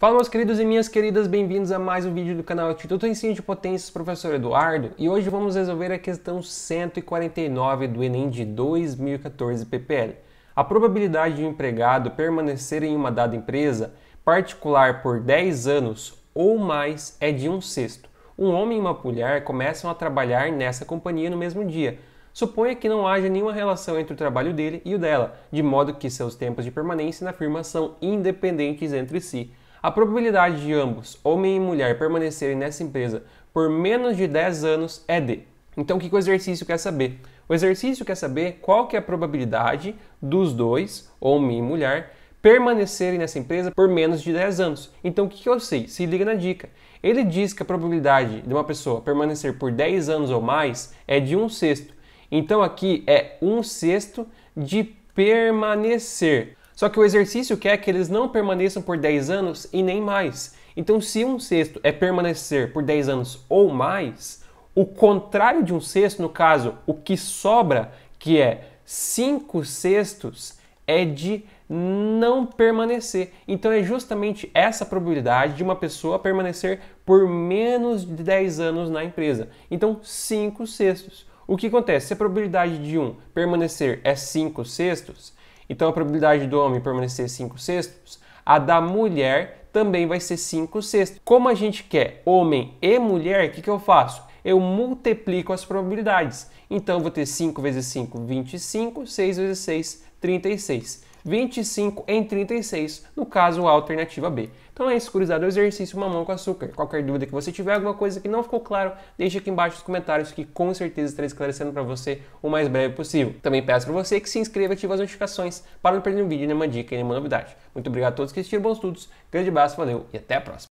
Fala meus queridos e minhas queridas, bem-vindos a mais um vídeo do canal Instituto Ensino de Potências, professor Eduardo, e hoje vamos resolver a questão 149 do Enem de 2014 PPL. A probabilidade de um empregado permanecer em uma dada empresa particular por 10 anos ou mais é de um sexto. Um homem e uma mulher começam a trabalhar nessa companhia no mesmo dia. Suponha que não haja nenhuma relação entre o trabalho dele e o dela, de modo que seus tempos de permanência na firma são independentes entre si. A probabilidade de ambos, homem e mulher, permanecerem nessa empresa por menos de 10 anos é de. Então o que o exercício quer saber? O exercício quer saber qual que é a probabilidade dos dois, homem e mulher, permanecerem nessa empresa por menos de 10 anos. Então o que eu sei? Se liga na dica. Ele diz que a probabilidade de uma pessoa permanecer por 10 anos ou mais é de 1 um sexto. Então aqui é 1 um sexto de permanecer. Só que o exercício quer que eles não permaneçam por 10 anos e nem mais. Então, se um sexto é permanecer por 10 anos ou mais, o contrário de um sexto, no caso, o que sobra, que é 5 sextos, é de não permanecer. Então é justamente essa probabilidade de uma pessoa permanecer por menos de 10 anos na empresa. Então, 5 sextos. O que acontece? Se a probabilidade de um permanecer é 5 sextos, então a probabilidade do homem permanecer 5 sextos, a da mulher também vai ser 5 sextos. Como a gente quer homem e mulher, o que, que eu faço? Eu multiplico as probabilidades. Então eu vou ter 5 vezes 5, 25, 6 vezes 6, 36. 25 em 36, no caso a alternativa B. Então é isso, gurizada, o exercício mamão com açúcar. Qualquer dúvida que você tiver, alguma coisa que não ficou claro, deixe aqui embaixo nos comentários que com certeza estarei esclarecendo para você o mais breve possível. Também peço para você que se inscreva e ative as notificações para não perder nenhum vídeo, nenhuma dica e nenhuma novidade. Muito obrigado a todos que assistiram, bons estudos, grande abraço, valeu e até a próxima.